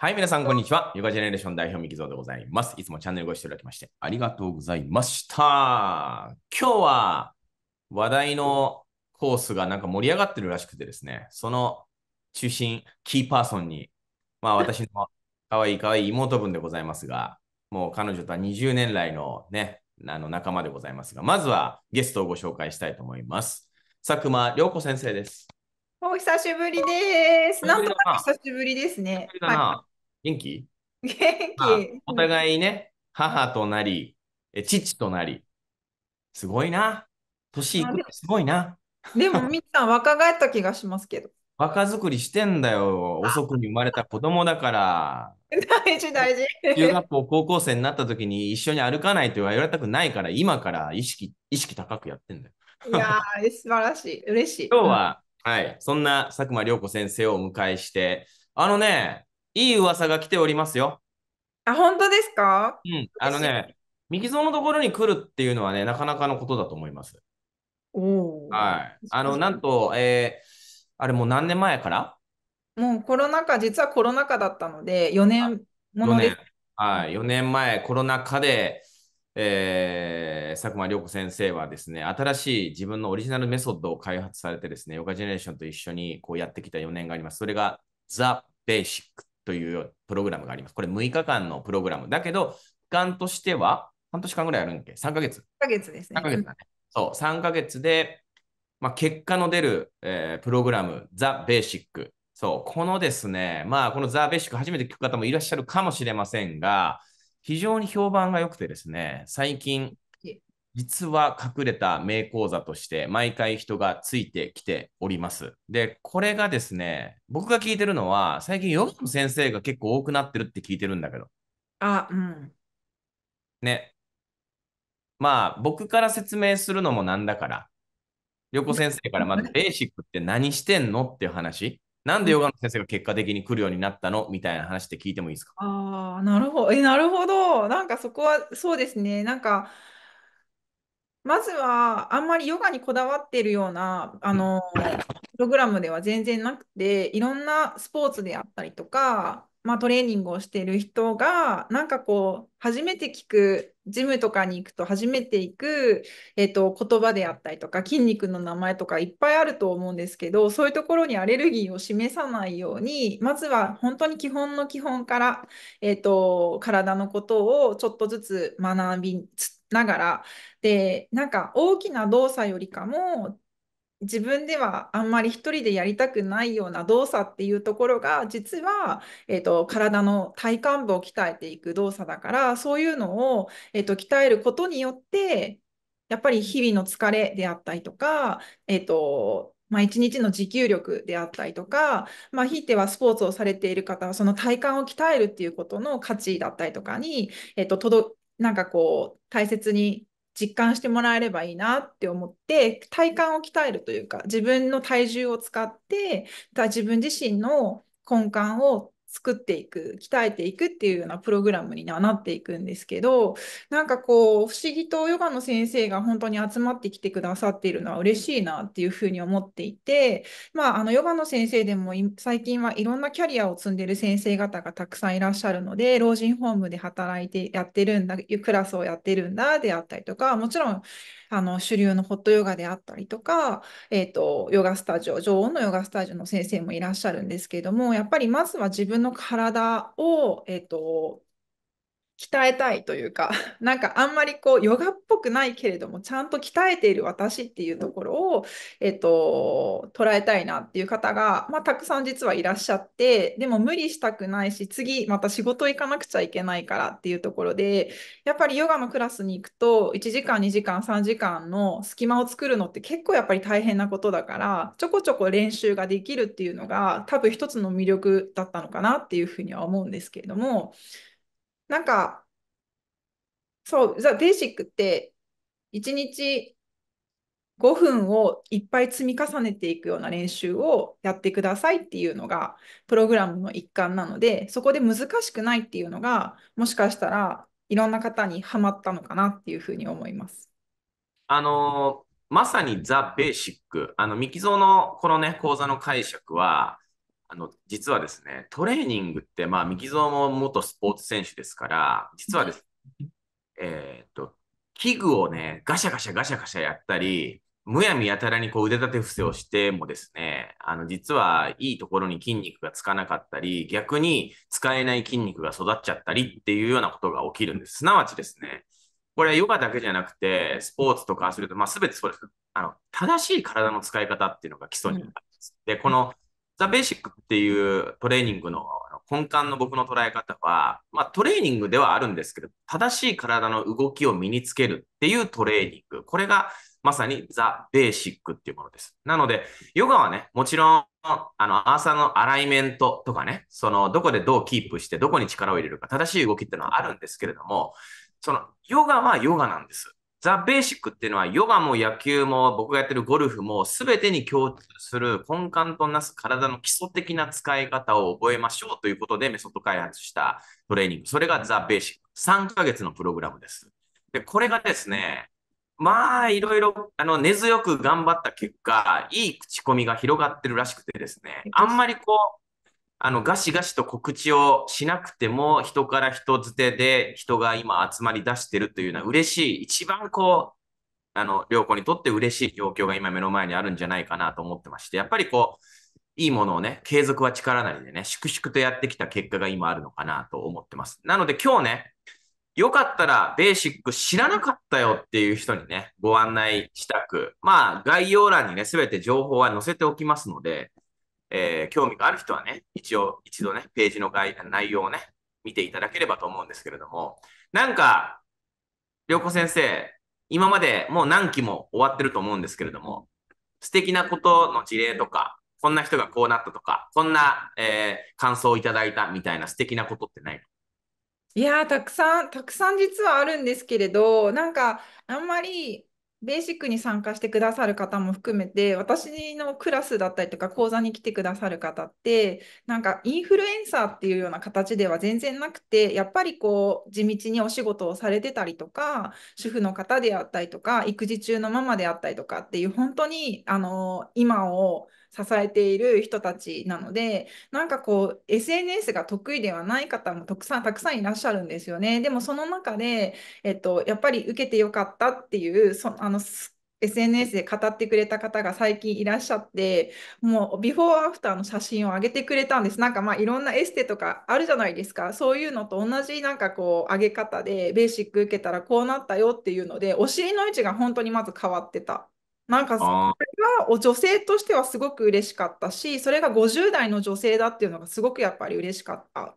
はい、皆さん、こんにちは。ヨガジェネレーション代表、ミキゾでございます。いつもチャンネルご視聴いただきまして、ありがとうございました。今日は、話題のコースがなんか盛り上がってるらしくてですね、その中心、キーパーソンに、まあ私の可愛い可愛い妹分でございますが、もう彼女とは20年来のね、あの仲間でございますが、まずはゲストをご紹介したいと思います。佐久間良子先生です。お久しぶりです。なんとなく久しぶりですね。はい元気元気、まあ、お互いね、母となり、え父となり。すごいな。年いくのすごいな。でも、みっさん、若返った気がしますけど。若作りしてんだよ。遅くに生まれた子供だから。大事、大事。中学校、高校生になった時に一緒に歩かないとは言われたくないから、今から意識、意識高くやってんだよ。いやー、素晴らしい。嬉しい。今日は、はい、そんな佐久間良子先生をお迎えして、あのね、いい噂が来ておりますよ。あ、本当ですかうん、あのね、ミキゾのところに来るっていうのはね、なかなかのことだと思います。おはい。あの、なんと、えー、あれもう何年前からもうコロナ禍、実はコロナ禍だったので、4年ものです。はい、4年前、コロナ禍で、えー、佐久間良子先生はですね、新しい自分のオリジナルメソッドを開発されてですね、ヨガジェネレーションと一緒にこうやってきた4年があります。それが The Basic というプログラムがあります。これ6日間のプログラム。だけど、期間としては、半年間ぐらいあるんけ ?3 ヶ月。3ヶ月ですね。3ヶ月だね。そう、3ヶ月で、まあ、結果の出る、えー、プログラム、ザ・ベーシック。そう、このですね、まあ、このザ・ベーシック初めて聞く方もいらっしゃるかもしれませんが、非常に評判が良くてですね、最近、実は隠れた名講座として毎回人がついてきております。で、これがですね、僕が聞いてるのは、最近ヨガの先生が結構多くなってるって聞いてるんだけど。あ、うん。ね。まあ、僕から説明するのもなんだから、旅行先生からまずベーシックって何してんのっていう話。なんでヨガの先生が結果的に来るようになったのみたいな話って聞いてもいいですかああ、なるほど。え、なるほど。なんかそこは、そうですね。なんか、まずはあんまりヨガにこだわってるようなあのプログラムでは全然なくていろんなスポーツであったりとか、まあ、トレーニングをしている人がなんかこう初めて聞くジムとかに行くと初めて行く、えーと、言葉であったりとか筋肉の名前とかいっぱいあると思うんですけどそういうところにアレルギーを示さないようにまずは本当に基本の基本から、えーと、と体のことをちょっとずつ学びつつながらでなんか大きな動作よりかも自分ではあんまり一人でやりたくないような動作っていうところが実は、えーと、体の体幹部を鍛えていく動作だからそういうのを、えーと、鍛えることによってやっぱり日々の疲れであったりとか、えーとまあ、一日の持久力であったりとか、まあ、ひいてはスポーツをされている方はその体幹を鍛えるっていうことの価値だったりとかに、えーと、となんかこう大切に実感してもらえればいいなって思って体幹を鍛えるというか自分の体重を使って自分自身の根幹を作っていく鍛えていくっていうようなプログラムになっていくんですけどなんかこう不思議とヨガの先生が本当に集まってきてくださっているのは嬉しいなっていうふうに思っていてまああのヨガの先生でも最近はいろんなキャリアを積んでる先生方がたくさんいらっしゃるので老人ホームで働いてやってるんだクラスをやってるんだであったりとかもちろんあの主流のホットヨガであったりとか、えーと、ヨガスタジオ常温のヨガスタジオの先生もいらっしゃるんですけれどもやっぱりまずは自分の体を、えーと鍛えたいというか、なんかあんまりこうヨガっぽくないけれども、ちゃんと鍛えている私っていうところを、えっと、捉えたいなっていう方が、まあ、たくさん実はいらっしゃって、でも無理したくないし、次また仕事行かなくちゃいけないからっていうところで、やっぱりヨガのクラスに行くと、1時間、2時間、3時間の隙間を作るのって結構やっぱり大変なことだから、ちょこちょこ練習ができるっていうのが、多分一つの魅力だったのかなっていうふうには思うんですけれども、なんか、そう、ザ・ベーシックって、1日5分をいっぱい積み重ねていくような練習をやってくださいっていうのがプログラムの一環なのでそこで難しくないっていうのがもしかしたらいろんな方にはまったのかなっていうふうに思います。あのまさにザ・ベーシックあのミキゾのこのね講座の解釈はあの、実はですね、トレーニングって、まあ、三木蔵も元スポーツ選手ですから、実はですね、えっと、器具をね、ガシャガシャガシャガシャやったり、むやみやたらにこう腕立て伏せをしてもですね、あの、実はいいところに筋肉がつかなかったり、逆に使えない筋肉が育っちゃったりっていうようなことが起きるんです。すなわちですね、これはヨガだけじゃなくて、スポーツとかすると、まあ、全てそうです。あの、正しい体の使い方っていうのが基礎になります。で、このザ・ベーシックっていうトレーニングの根幹の僕の捉え方は、まあ、トレーニングではあるんですけど、正しい体の動きを身につけるっていうトレーニング。これがまさにザ・ベーシックっていうものです。なので、ヨガはね、もちろん、あの、アーサーのアライメントとかね、その、どこでどうキープして、どこに力を入れるか、正しい動きっていうのはあるんですけれども、その、ヨガはヨガなんです。ザ・ベーシックっていうのは、ヨガも野球も僕がやってるゴルフも全てに共通する根幹となす体の基礎的な使い方を覚えましょうということでメソッド開発したトレーニング。それがザ・ベーシック。3ヶ月のプログラムです。で、これがですね、まあ、いろいろ、あの、根強く頑張った結果、いい口コミが広がってるらしくてですね、あんまりこう、あの、ガシガシと告知をしなくても、人から人づてで人が今集まり出してるというのは嬉しい。一番こう、あの、良子にとって嬉しい状況が今目の前にあるんじゃないかなと思ってまして、やっぱりこう、いいものをね、継続は力なりでね、粛々とやってきた結果が今あるのかなと思ってます。なので今日ね、よかったらベーシック知らなかったよっていう人にね、ご案内したく、まあ概要欄にね、すべて情報は載せておきますので、えー、興味がある人はね、一応、一度ね、ページの概内容をね、見ていただければと思うんですけれども、なんか、良子先生、今までもう何期も終わってると思うんですけれども、素敵なことの事例とか、こんな人がこうなったとか、こんな、えー、感想をいただいたみたいな素敵なことってないいやたくさん、たくさん実はあるんですけれど、なんか、あんまりベーシックに参加してくださる方も含めて、私のクラスだったりとか講座に来てくださる方って、なんかインフルエンサーっていうような形では全然なくて、やっぱりこう、地道にお仕事をされてたりとか、主婦の方であったりとか、育児中のママであったりとかっていう、本当に、あの、今を支えている人たちなのでなんかこう SNS が得意ではない方もたくさんたくさんいらっしゃるんですよねでもその中で、えっと、やっぱり受けてよかったっていうそあの SNS で語ってくれた方が最近いらっしゃって、もうビフォーアフターの写真を上げてくれたんです。なんかまあいろんなエステとかあるじゃないですか。そういうのと同じなんかこう上げ方でベーシック受けたらこうなったよっていうので、お尻の位置が本当にまず変わってた。なんかそれは女性としてはすごく嬉しかったし、それが50代の女性だっていうのがすごくやっぱり嬉しかった。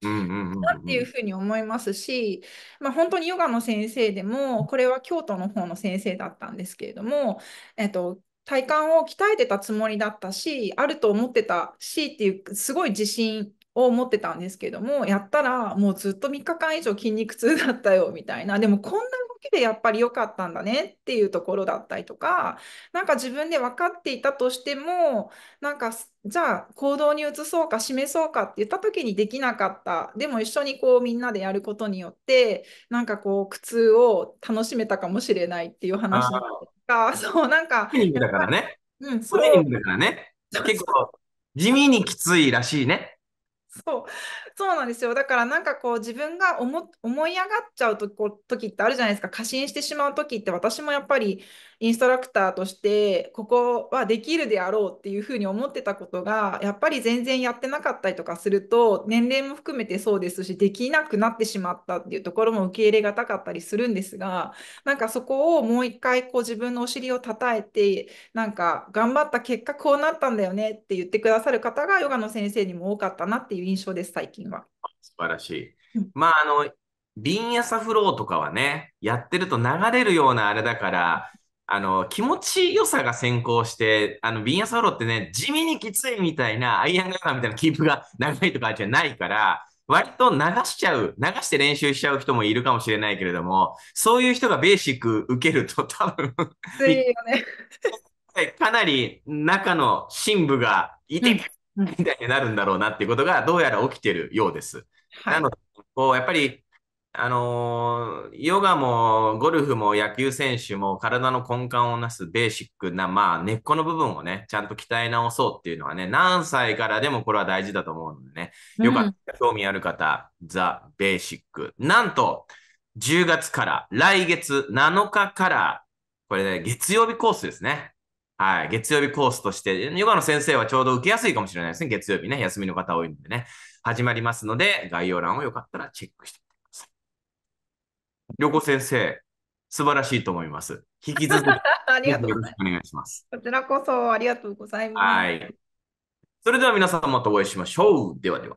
なっていうふうに思いますし、まあ、本当にヨガの先生でも、これは京都の方の先生だったんですけれども、えっと、体幹を鍛えてたつもりだったし、あると思ってたしっていう、すごい自信を持ってたんですけどもやったらもうずっと3日間以上筋肉痛だったよみたいなでもこんな動きでやっぱり良かったんだねっていうところだったりとかなんか自分で分かっていたとしてもなんかじゃあ行動に移そうか示そうかって言った時にできなかったでも一緒にこうみんなでやることによってなんかこう苦痛を楽しめたかもしれないっていう話だったりとかそうなんか。だからね。うん、そだからね。結構地味にきついらしいね。So, そうなんですよだからなんかこう自分が思思い上がっちゃうとこ時ってあるじゃないですか過信してしまう時って私もやっぱりインストラクターとしてここはできるであろうっていうふうに思ってたことがやっぱり全然やってなかったりとかすると年齢も含めてそうですしできなくなってしまったっていうところも受け入れがたかったりするんですがなんかそこをもう一回こう自分のお尻を叩いてなんか頑張った結果こうなったんだよねって言ってくださる方がヨガの先生にも多かったなっていう印象です最近。今。素晴らしい。まあ、あの、ンヤサフローとかはね、やってると流れるようなあれだから、あの、気持ちよさが先行して、あの、ビンヤサロってね、地味にきついみたいな、アイアンガーみたいなキープが長いとかじゃないから、割と流しちゃう、流して練習しちゃう人もいるかもしれないけれども、そういう人がベーシック受けると多分ね、かなり中の深部がいて、うんみたいになるんだろうなっていうことがどうやら起きてるようです。はい、なので、こうやっぱりあのヨガもゴルフも野球選手も体の根幹をなすベーシックな、まあ、根っこの部分をね、ちゃんと鍛え直そうっていうのはね、何歳からでもこれは大事だと思うのでね、よかった興味ある方、ザ・ベーシック。なんと、10月から、来月7日から、これね、月曜日コースですね。はい。月曜日コースとして、ヨガの先生はちょうど受けやすいかもしれないですね。月曜日ね、休みの方多いんでね。始まりますので、概要欄をよかったらチェックしてみてください。旅行先生、素晴らしいと思います。引き続き、ありがとうございお願いします。こちらこそありがとうございます。はい。それでは皆様とお会いしましょう。ではでは。